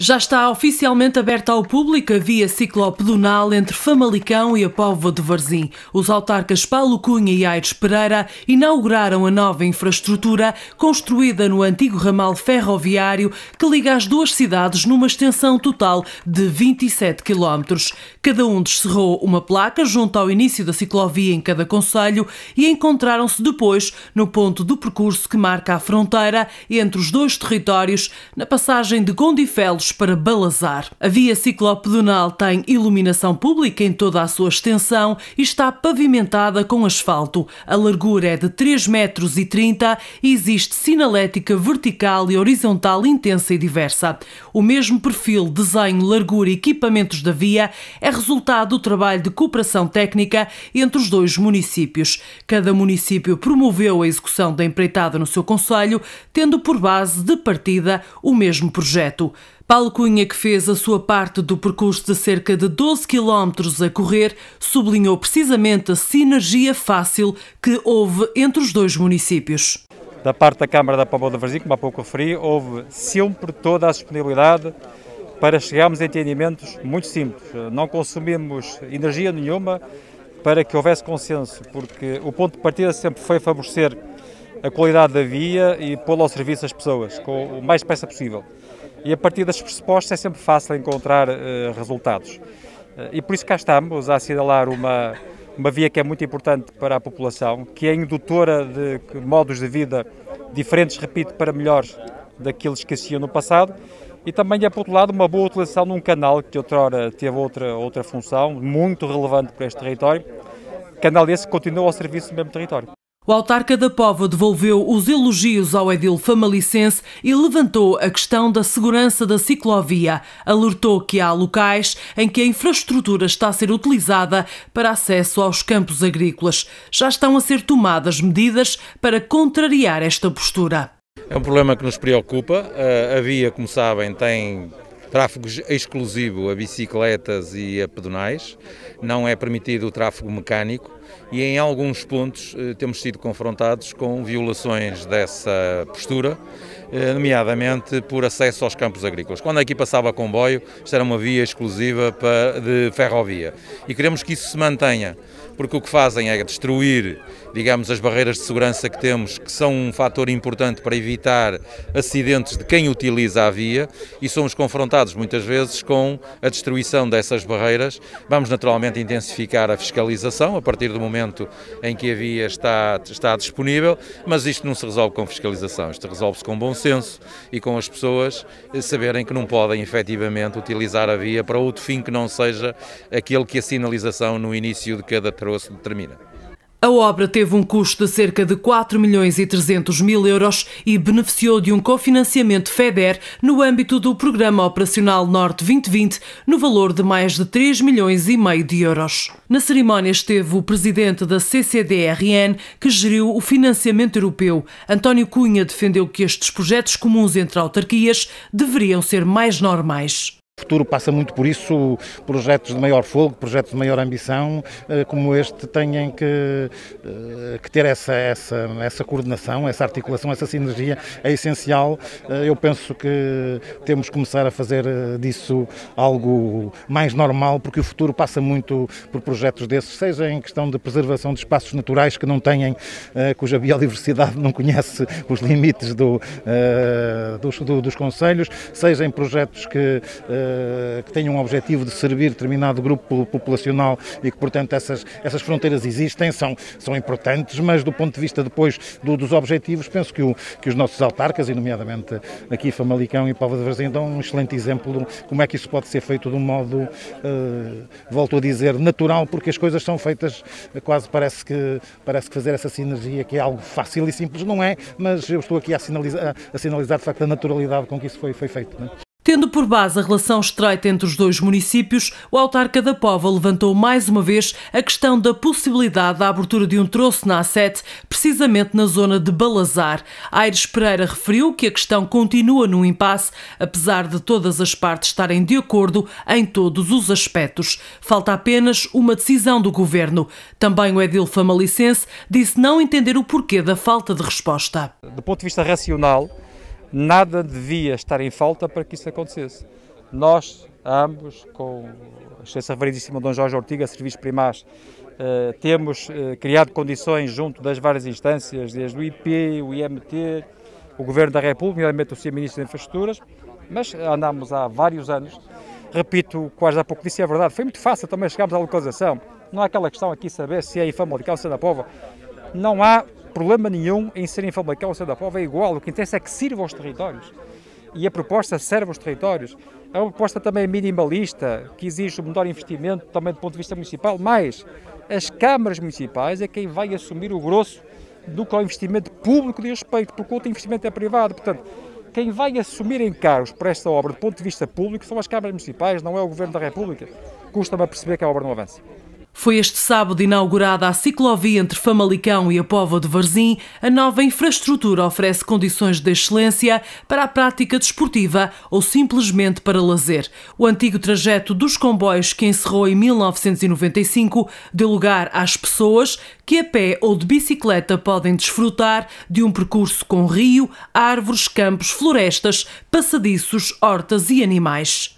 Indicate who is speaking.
Speaker 1: Já está oficialmente aberta ao público a via ciclopedonal entre Famalicão e a Póvoa de Varzim. Os autarcas Paulo Cunha e Aires Pereira inauguraram a nova infraestrutura construída no antigo ramal ferroviário que liga as duas cidades numa extensão total de 27 quilómetros. Cada um descerrou uma placa junto ao início da ciclovia em cada concelho e encontraram-se depois no ponto do percurso que marca a fronteira entre os dois territórios, na passagem de Gondifeles para Balazar. A via ciclopedonal tem iluminação pública em toda a sua extensão e está pavimentada com asfalto. A largura é de 3,30 metros e existe sinalética vertical e horizontal intensa e diversa. O mesmo perfil, desenho, largura e equipamentos da via é resultado do trabalho de cooperação técnica entre os dois municípios. Cada município promoveu a execução da empreitada no seu conselho, tendo por base de partida o mesmo projeto. Paulo Cunha, que fez a sua parte do percurso de cerca de 12 quilómetros a correr, sublinhou precisamente a sinergia fácil que houve entre os dois municípios.
Speaker 2: Da parte da Câmara da Póvoa da Varzim, como há pouco referi, houve sempre toda a disponibilidade para chegarmos a entendimentos muito simples. Não consumimos energia nenhuma para que houvesse consenso, porque o ponto de partida sempre foi favorecer a qualidade da via e pô-la ao serviço das pessoas, com o mais depressa possível e a partir das pressupostos é sempre fácil encontrar uh, resultados. Uh, e por isso cá estamos a assinalar uma, uma via que é muito importante para a população, que é indutora de modos de vida diferentes, repito, para melhores daqueles que haciam no passado, e também é, por outro lado, uma boa utilização de um canal que outrora teve outra, outra função, muito relevante para este território, canal esse continua ao serviço do mesmo território.
Speaker 1: O autarca da Pova devolveu os elogios ao edil famalicense e levantou a questão da segurança da ciclovia. Alertou que há locais em que a infraestrutura está a ser utilizada para acesso aos campos agrícolas. Já estão a ser tomadas medidas para contrariar esta postura.
Speaker 3: É um problema que nos preocupa. Eh, a via, como sabem, tem tráfego exclusivo a bicicletas e a pedonais não é permitido o tráfego mecânico e em alguns pontos eh, temos sido confrontados com violações dessa postura, eh, nomeadamente por acesso aos campos agrícolas. Quando aqui passava comboio, isto era uma via exclusiva de ferrovia e queremos que isso se mantenha porque o que fazem é destruir, digamos, as barreiras de segurança que temos, que são um fator importante para evitar acidentes de quem utiliza a via, e somos confrontados muitas vezes com a destruição dessas barreiras. Vamos naturalmente intensificar a fiscalização a partir do momento em que a via está, está disponível, mas isto não se resolve com fiscalização, isto resolve-se com bom senso e com as pessoas saberem que não podem efetivamente utilizar a via para outro fim que não seja aquele que a sinalização no início de cada determina.
Speaker 1: A obra teve um custo de cerca de 4 milhões e 300 mil euros e beneficiou de um cofinanciamento FEDER no âmbito do Programa Operacional Norte 2020, no valor de mais de 3 milhões e meio de euros. Na cerimónia esteve o presidente da CCDRN, que geriu o financiamento europeu. António Cunha defendeu que estes projetos comuns entre autarquias deveriam ser mais normais. O futuro passa muito por
Speaker 4: isso, projetos de maior fogo, projetos de maior ambição, eh, como este, têm que, eh, que ter essa, essa, essa coordenação, essa articulação, essa sinergia é essencial. Eh, eu penso que temos que começar a fazer disso algo mais normal, porque o futuro passa muito por projetos desses, seja em questão de preservação de espaços naturais que não têm, cuja biodiversidade não conhece os limites do, dos, dos conselhos, seja em projetos que eh, que tenham um objetivo de servir determinado grupo populacional e que, portanto, essas, essas fronteiras existem, são, são importantes, mas do ponto de vista depois do, dos objetivos, penso que, o, que os nossos autarcas, e nomeadamente aqui Famalicão e Palva de Varzim, dão um excelente exemplo de como é que isso pode ser feito de um modo, eh, volto a dizer, natural, porque as coisas são feitas eh, quase parece que, parece que fazer essa sinergia que é algo fácil e simples, não é, mas eu estou aqui a sinalizar, a sinalizar de facto a naturalidade com que isso foi, foi feito. Não é?
Speaker 1: Tendo por base a relação estreita entre os dois municípios, o autarca da Pova levantou mais uma vez a questão da possibilidade da abertura de um troço na A7, precisamente na zona de Balazar. Aires Pereira referiu que a questão continua num impasse, apesar de todas as partes estarem de acordo em todos os aspectos. Falta apenas uma decisão do governo. Também o edil famalicense disse não entender o porquê da falta de resposta. Do ponto de vista
Speaker 2: racional, nada devia estar em falta para que isso acontecesse. Nós, ambos, com a Excelência Reverendíssima Dom Jorge Ortiga, Serviços Primaz, eh, temos eh, criado condições junto das várias instâncias, desde o IP, o IMT, o Governo da República, nomeadamente o Sr. Ministro das Infraestruturas, mas andámos há vários anos. Repito quase há pouco disse, é verdade, foi muito fácil também chegarmos à localização. Não há aquela questão aqui saber se é em Famalicão ou se é na Pova. Não há problema nenhum em serem em Famalicão ou ser é da Póvoa, é igual. O que interessa é que sirva aos territórios. E a proposta serve aos territórios. É uma proposta também minimalista, que exige um menor investimento também do ponto de vista municipal, mas as câmaras municipais é quem vai assumir o grosso do que ao é investimento público de respeito, porque outro investimento é privado. Portanto, quem vai assumir encargos para esta obra do ponto de vista público são as câmaras municipais, não é o Governo da República. Custa-me a perceber que a obra não avança.
Speaker 1: Foi este sábado inaugurada a ciclovia entre Famalicão e a Póvoa de Varzim. A nova infraestrutura oferece condições de excelência para a prática desportiva ou simplesmente para lazer. O antigo trajeto dos comboios que encerrou em 1995 deu lugar às pessoas que a pé ou de bicicleta podem desfrutar de um percurso com rio, árvores, campos, florestas, passadiços, hortas e animais.